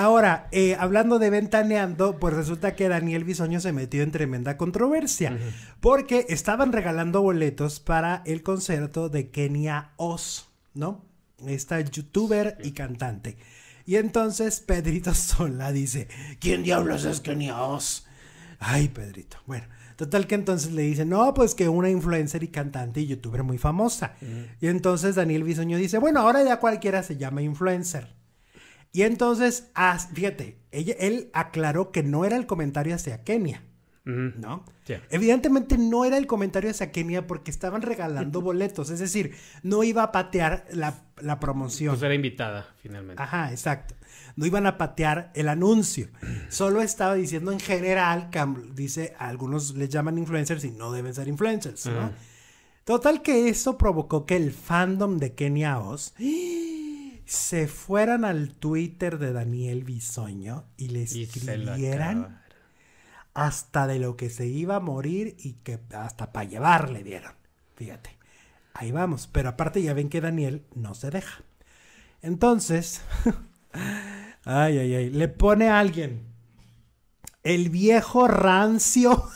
Ahora, eh, hablando de ventaneando, pues resulta que Daniel Bisoño se metió en tremenda controversia porque estaban regalando boletos para el concierto de Kenia Oz, ¿no? Esta youtuber y cantante. Y entonces Pedrito Sola dice, ¿quién diablos es Kenia Oz? Ay, Pedrito. Bueno, total que entonces le dice, no, pues que una influencer y cantante y youtuber muy famosa. Y entonces Daniel Bisoño dice, bueno, ahora ya cualquiera se llama influencer. Y entonces, fíjate, él aclaró que no era el comentario hacia Kenia. ¿No? Evidentemente no era el comentario hacia Kenia porque estaban regalando boletos, es decir, no iba a patear la, promoción. Pues era invitada, finalmente. Ajá, exacto. No iban a patear el anuncio. Solo estaba diciendo en general, dice, algunos les llaman influencers y no deben ser influencers, ¿no? Total que eso provocó que el fandom de Kenia Oz se fueran al Twitter de Daniel Bisoño y le escribieran hasta de lo que se iba a morir y que hasta para llevar le dieron. Fíjate, ahí vamos. Pero aparte ya ven que Daniel no se deja. Entonces, ay, ay, ay, le pone a alguien el viejo rancio.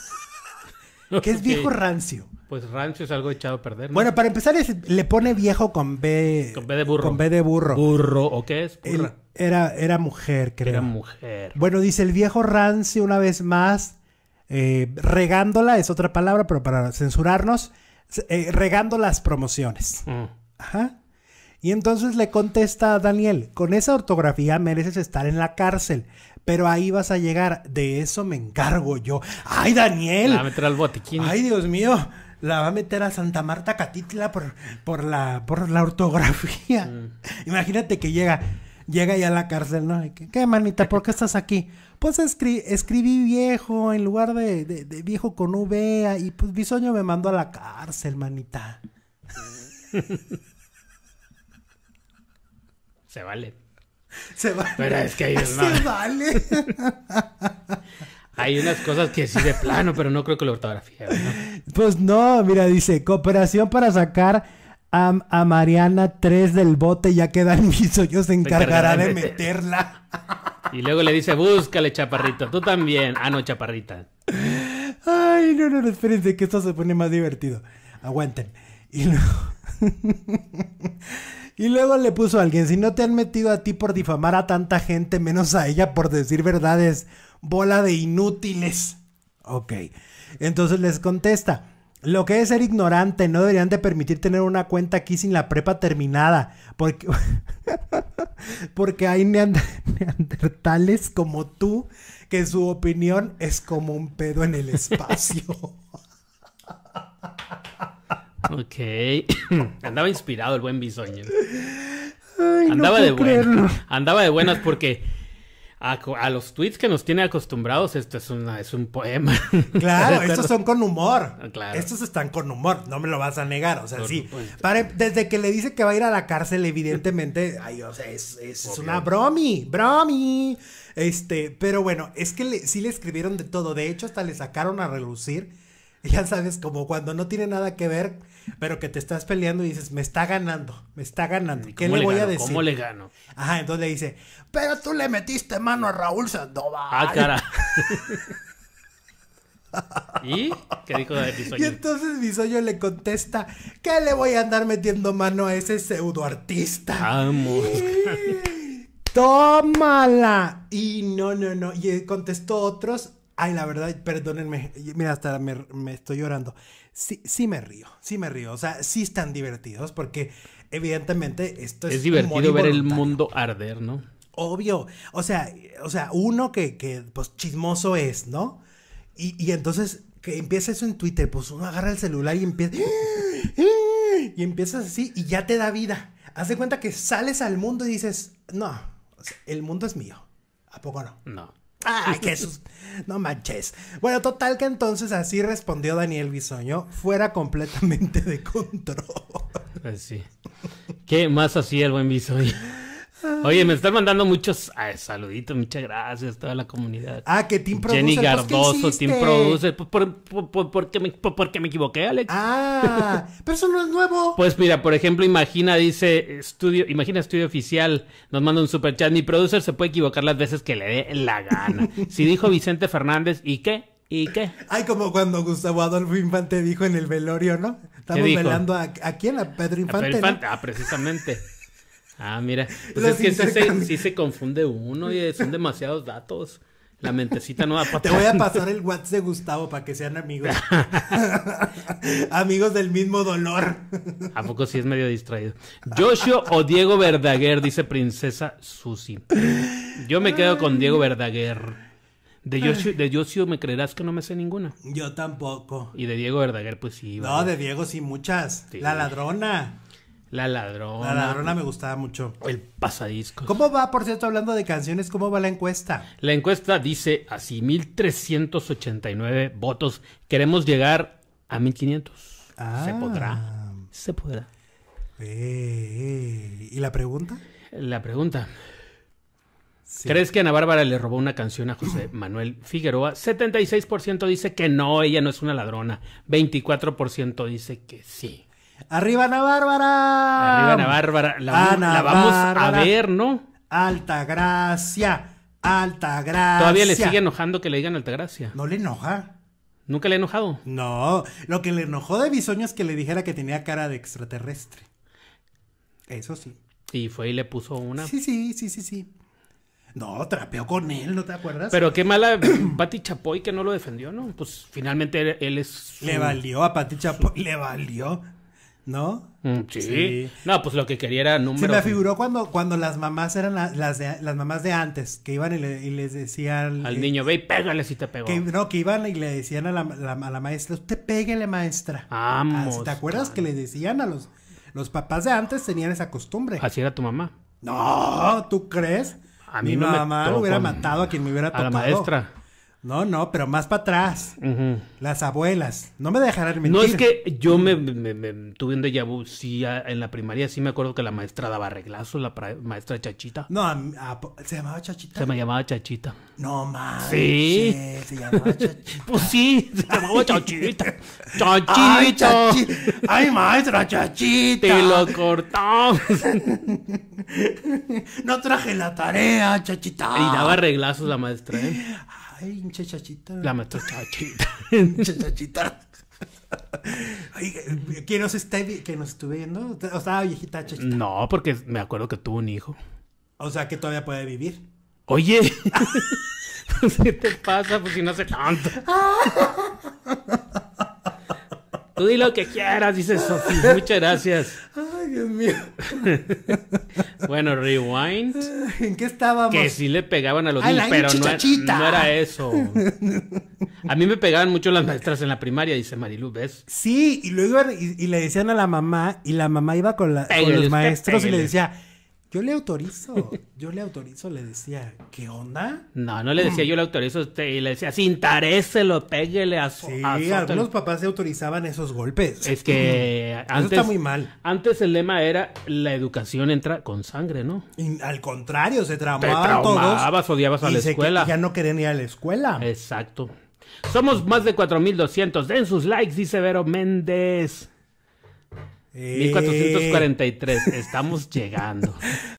¿Qué es viejo rancio? Pues rancio es algo echado a perder. Bueno, para empezar, le pone viejo con B. Con B de burro. Con B de burro. Burro, ¿o qué es? era, era mujer, creo. Era mujer. Bueno, dice el viejo rancio una vez más. Eh, regándola es otra palabra, pero para censurarnos, eh, regando las promociones. Mm. Ajá. Y entonces le contesta a Daniel, con esa ortografía mereces estar en la cárcel, pero ahí vas a llegar, de eso me encargo yo. ¡Ay, Daniel! A ah, meter al botiquín. ¡Ay, Dios mío! la va a meter a Santa Marta Catitla por, por, la, por la ortografía. Mm. Imagínate que llega, llega ya a la cárcel, ¿no? ¿Qué, manita? ¿Por qué estás aquí? Pues escribí viejo en lugar de, de, viejo con V y pues Bisoño me mandó a la cárcel, manita. Se vale. Se vale. Pero es que no. Se vale. Hay unas cosas que sí de plano, pero no creo que la ortografía. Pues no, mira, dice, cooperación para sacar a, Mariana 3 del bote, ya que Dan yo se encargará de meterla. Y luego le dice, búscale, chaparrito, tú también. Ah, no, chaparrita. Ay, no, no, no, espérense, que esto se pone más divertido. Aguanten. Y y luego le puso a alguien, si no te han metido a ti por difamar a tanta gente, menos a ella por decir verdades, bola de inútiles. Ok. Entonces les contesta. Lo que es ser ignorante, no deberían de permitir tener una cuenta aquí sin la prepa terminada, porque, porque hay neandertales como tú que su opinión es como un pedo en el espacio. ok, andaba inspirado el buen bisoño. andaba, de buenas, andaba de buenas porque a, los tweets que nos tiene acostumbrados, esto es, es un poema. Claro, estos son con humor. Ah, estos están con humor, no me lo vas a negar. O sea, sí. desde que le dice que va a ir a la cárcel, evidentemente, es, es, una bromi, bromi. Este, pero bueno, es que sí le escribieron de todo. De hecho, hasta le sacaron a relucir Ya sabes, como cuando no tiene nada que ver, pero que te estás peleando y dices, me está ganando, me está ganando. ¿Qué le, voy a decir? ¿Cómo le gano? Ajá, entonces le dice, pero tú le metiste mano a Raúl Sandoval. Ah, cara. ¿Y? ¿Qué dijo de Y entonces Bisoño le contesta, ¿qué le voy a andar metiendo mano a ese pseudoartista? Vamos. ¡Tómala! Y no, no, no. Y contestó otros, Ay, la verdad, perdónenme, mira, hasta me, estoy llorando. Sí, sí me río, sí me río. O sea, sí están divertidos porque evidentemente esto es... Es divertido ver el mundo arder, ¿no? Obvio. O sea, o sea uno que, pues chismoso es, ¿no? Y, y entonces que empieza eso en Twitter, pues uno agarra el celular y empieza... Y empiezas así y ya te da vida. Haz de cuenta que sales al mundo y dices, no, el mundo es mío. ¿A poco no? No. Ay, Jesús! No manches. Bueno, total que entonces así respondió Daniel Bisoño, fuera completamente de control. Pues sí. ¿Qué más hacía el buen Bisoño? Oye, me están mandando muchos saluditos, muchas gracias a toda la comunidad. Ah, que Team Producer. Jenny Gardoso, Team Producer. Por, por, porque, me, equivoqué, Alex. Ah, pero eso no es nuevo. Pues mira, por ejemplo, imagina, dice estudio, imagina estudio oficial, nos manda un super chat. Mi producer se puede equivocar las veces que le dé la gana. si dijo Vicente Fernández, ¿y qué? ¿Y qué? Ay, como cuando Gustavo Adolfo Infante dijo en el velorio, ¿no? Estamos velando a, quién, a Pedro Infante. ah, precisamente. Ah, mira, pues es que sí se, confunde uno y son demasiados datos. La mentecita no da Te voy a pasar el WhatsApp de Gustavo para que sean amigos. amigos del mismo dolor. ¿A poco sí es medio distraído? Yoshio o Diego Verdaguer, dice Princesa Susi. Yo me quedo con Diego Verdaguer. De Yoshi, de me creerás que no me sé ninguna. Yo tampoco. Y de Diego Verdaguer, pues sí. No, de Diego sí muchas. La ladrona. La ladrona. La ladrona me gustaba mucho. El pasadisco. ¿Cómo va, por cierto, hablando de canciones, cómo va la encuesta? La encuesta dice así, 1389 votos. Queremos llegar a 1500. Ah, se podrá. Se podrá. Eh, ¿Y la pregunta? La pregunta. ¿Crees que Ana Bárbara le robó una canción a José Manuel Figueroa? 76% dice que no, ella no es una ladrona. 24% dice que sí. Arriba Ana Bárbara. Arriba Ana Bárbara. La, la vamos a ver, ¿no? Alta Gracia. Alta Gracia. Todavía le sigue enojando que le digan Alta Gracia. No le enoja. ¿Nunca le ha enojado? No. Lo que le enojó de Bisoño es que le dijera que tenía cara de extraterrestre. Eso sí. Y fue y le puso una. Sí, sí, sí, sí, sí. No, trapeó con él, ¿no te acuerdas? Pero qué mala Pati Chapoy que no lo defendió, ¿no? Pues finalmente él, es. le valió a Pati Chapoy, le valió. ¿No? Mm, sí. No, pues lo que quería era número. Se me figuró cuando, cuando las mamás eran las, las mamás de antes, que iban y, les decían. Al niño, ve y pégale si te pegó. Que, no, que iban y le decían a la, a la maestra, usted pégale, maestra. Ah, Vamos. ¿Te acuerdas que le decían a los. Los papás de antes tenían esa costumbre. Así era tu mamá. No, ¿tú crees? A mí Mi mamá me hubiera matado a quien me hubiera tocado. A la maestra. No, no, pero más para atrás. Las abuelas. No me dejarán mentir. No es que yo me, me, tuve un déjà vu. Sí, en la primaria sí me acuerdo que la maestra daba reglazos la maestra Chachita. No, ¿se llamaba Chachita? Se me llamaba Chachita. No, mames. Sí. se llamaba Chachita. pues sí, se llamaba Chachita. Chachita. Ay, maestra Chachita. Te lo cortamos. no traje la tarea, Chachita. Y daba reglazos la maestra, ¿eh? Ay, un chachachita. La maestra chachita. Un chachita. Ay, nos, está, que nos estuve viendo, o sea, viejita chachita. No, porque me acuerdo que tuvo un hijo. O sea, que todavía puede vivir. Oye, ¿qué te pasa? Pues si no se tanto. Tú di lo que quieras, dice Sofía. Muchas gracias. Ah, Dios mío. bueno, Rewind. ¿En qué estábamos? Que sí le pegaban a los niños, pero no era, eso. A mí me pegaban mucho las maestras en la primaria, dice Marilu, ¿ves? Sí, y luego y, y le decían a la mamá, y la mamá iba con, la, los maestros y le decía yo le autorizo, yo le autorizo, le decía, ¿qué onda? No, no le decía, yo le autorizo usted y le decía, lo péguele a su. Sí, algunos papás se autorizaban esos golpes. Es que antes. está muy mal. Antes el lema era, la educación entra con sangre, ¿no? al contrario, se traumaban Te traumabas, todos, odiabas a la escuela. Ya no querían ir a la escuela. Exacto. Somos más de 4.200. Den sus likes, dice Vero Méndez. 1443, estamos llegando.